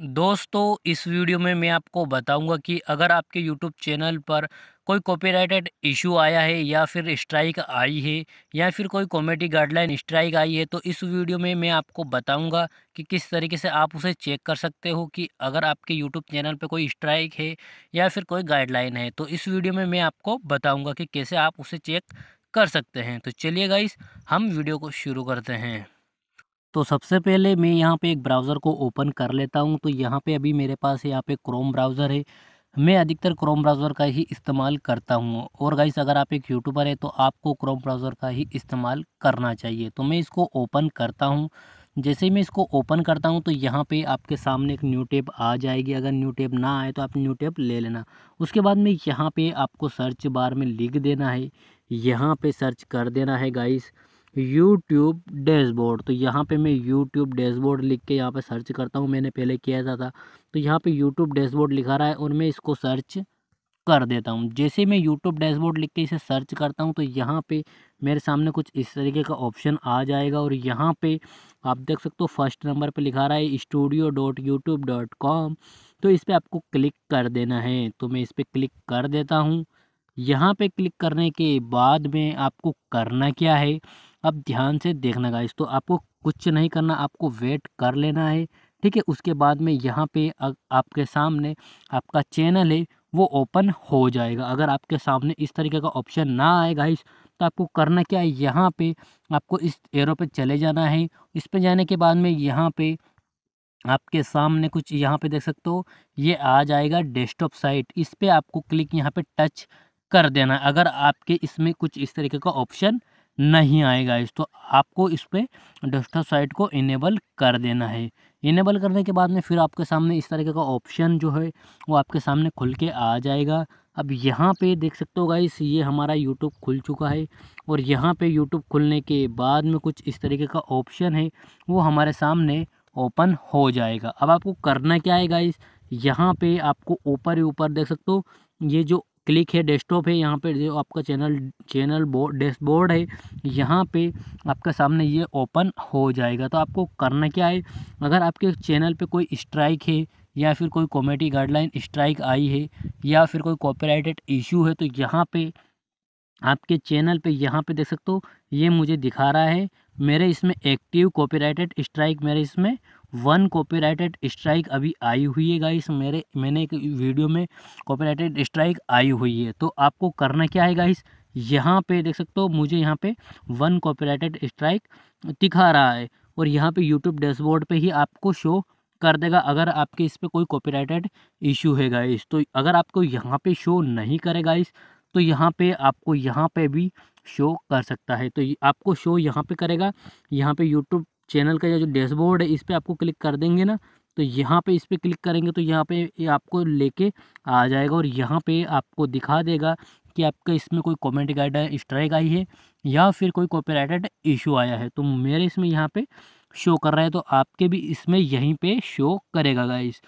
दोस्तों इस वीडियो में मैं आपको बताऊंगा कि अगर आपके यूट्यूब चैनल पर कोई कॉपीराइटेड इशू आया है या फिर स्ट्राइक आई है या फिर कोई कॉमेडी गाइडलाइन स्ट्राइक आई है तो इस वीडियो में मैं आपको बताऊंगा कि किस तरीके से आप उसे चेक कर सकते हो कि अगर आपके यूट्यूब चैनल पर कोई स्ट्राइक है या फिर कोई गाइडलाइन है तो इस वीडियो में मैं आपको बताऊँगा कि कैसे आप उसे चेक कर सकते हैं तो चलिए गाइस हम वीडियो को शुरू करते हैं तो सबसे पहले मैं यहाँ पे एक ब्राउज़र को ओपन कर लेता हूँ तो यहाँ पे अभी मेरे पास यहाँ पे क्रोम ब्राउज़र है मैं अधिकतर क्रोम ब्राउज़र का ही इस्तेमाल करता हूँ और गाइस अगर आप एक यूट्यूबर है तो आपको क्रोम ब्राउज़र का ही इस्तेमाल करना चाहिए तो मैं इसको ओपन करता हूँ जैसे ही मैं इसको ओपन करता हूँ तो यहाँ पे आपके सामने एक न्यू टेप आ जाएगी अगर न्यू टेप ना आए तो आप न्यू टेप ले लेना उसके बाद में यहाँ पे आपको सर्च बार में लिख देना है यहाँ पे सर्च कर देना है गाइस YouTube डैशबोर्ड तो यहाँ पे मैं यूट्यूब डैशबोर्ड लिख के यहाँ पे सर्च करता हूँ मैंने पहले किया था, था तो यहाँ पे यूट्यूब डैशबोर्ड लिखा रहा है और मैं इसको सर्च कर देता हूँ जैसे मैं यूट्यूब डैशबोर्ड लिख के इसे सर्च करता हूँ तो यहाँ पे मेरे सामने कुछ इस तरीके का ऑप्शन आ जाएगा और यहाँ पे आप देख सकते हो फर्स्ट नंबर पे लिखा रहा है studio dot YouTube dot com तो इस पर आपको क्लिक कर देना है तो मैं इस पर क्लिक कर देता हूँ यहाँ पे क्लिक करने के बाद में आपको करना क्या है अब ध्यान से देखना गाइस तो आपको कुछ नहीं करना आपको वेट कर लेना है ठीक है उसके बाद में यहाँ पे आपके सामने आपका चैनल है वो ओपन हो जाएगा अगर आपके सामने इस तरीके का ऑप्शन ना आए गाइस तो आपको करना क्या है यहाँ पे आपको इस एरो पे चले जाना है इस पे जाने के बाद में यहाँ पे आपके सामने कुछ यहाँ पे देख सकते हो ये आ जाएगा डेस्कटॉप साइट इस पर आपको क्लिक यहाँ पर टच कर देना अगर आपके इसमें कुछ इस तरीके का ऑप्शन नहीं आएगा इस तो आपको इस पर साइट को इनेबल कर देना है इनेबल करने के बाद में फिर आपके सामने इस तरीके का ऑप्शन जो है वो आपके सामने खुल के आ जाएगा अब यहाँ पे देख सकते हो गाइस ये हमारा यूट्यूब खुल चुका है और यहाँ पे यूट्यूब खुलने के बाद में कुछ इस तरीके का ऑप्शन है वो हमारे सामने ओपन हो जाएगा अब आपको करना क्या है गाइस यहाँ पे आपको ऊपर ही ऊपर देख सकते हो ये जो क्लिक है डेस्कटॉप है यहाँ पे जो आपका चैनल चैनल बोर्ड डैशबोर्ड है यहाँ पे आपका सामने ये ओपन हो जाएगा तो आपको करना क्या है अगर आपके चैनल पे कोई स्ट्राइक है या फिर कोई कॉमेडी गाइडलाइन स्ट्राइक आई है या फिर कोई कॉपीराइटेड इशू है तो यहाँ पे आपके चैनल पे यहाँ पे देख सकते हो ये मुझे दिखा रहा है मेरे इसमें एक्टिव कॉपीराइटेड स्ट्राइक मेरे इसमें वन कॉपीराइटेड स्ट्राइक अभी आई हुई है गाइस मेरे मैंने एक वीडियो में कॉपीराइटेड स्ट्राइक आई हुई है तो आपको करना क्या है गाइस यहाँ पे देख सकते हो मुझे यहाँ पे वन कॉपीराइटेड स्ट्राइक दिखा रहा है और यहाँ पे यूट्यूब डैशबोर्ड पे ही आपको शो कर देगा अगर आपके इस पर कोई कॉपीराइटेड इशू है गाइस तो अगर आपको यहाँ पे शो नहीं करे गाइस तो यहाँ पे आपको यहाँ पे भी शो कर सकता है तो आपको शो यहाँ पे करेगा यहाँ पे यूट्यूब चैनल का या जो डैशबोर्ड है इस पर आपको क्लिक कर देंगे ना तो यहाँ पे इस पर क्लिक करेंगे तो यहाँ पे आपको लेके आ जाएगा और यहाँ पे आपको दिखा देगा कि आपका इसमें कोई कॉमेंट गाइड स्ट्राइक आई है या फिर कोई कॉपीराइटेड इशू आया है तो मेरे इसमें यहाँ पे शो कर रहा है तो आपके भी इसमें यहीं पे शो करेगा गाइस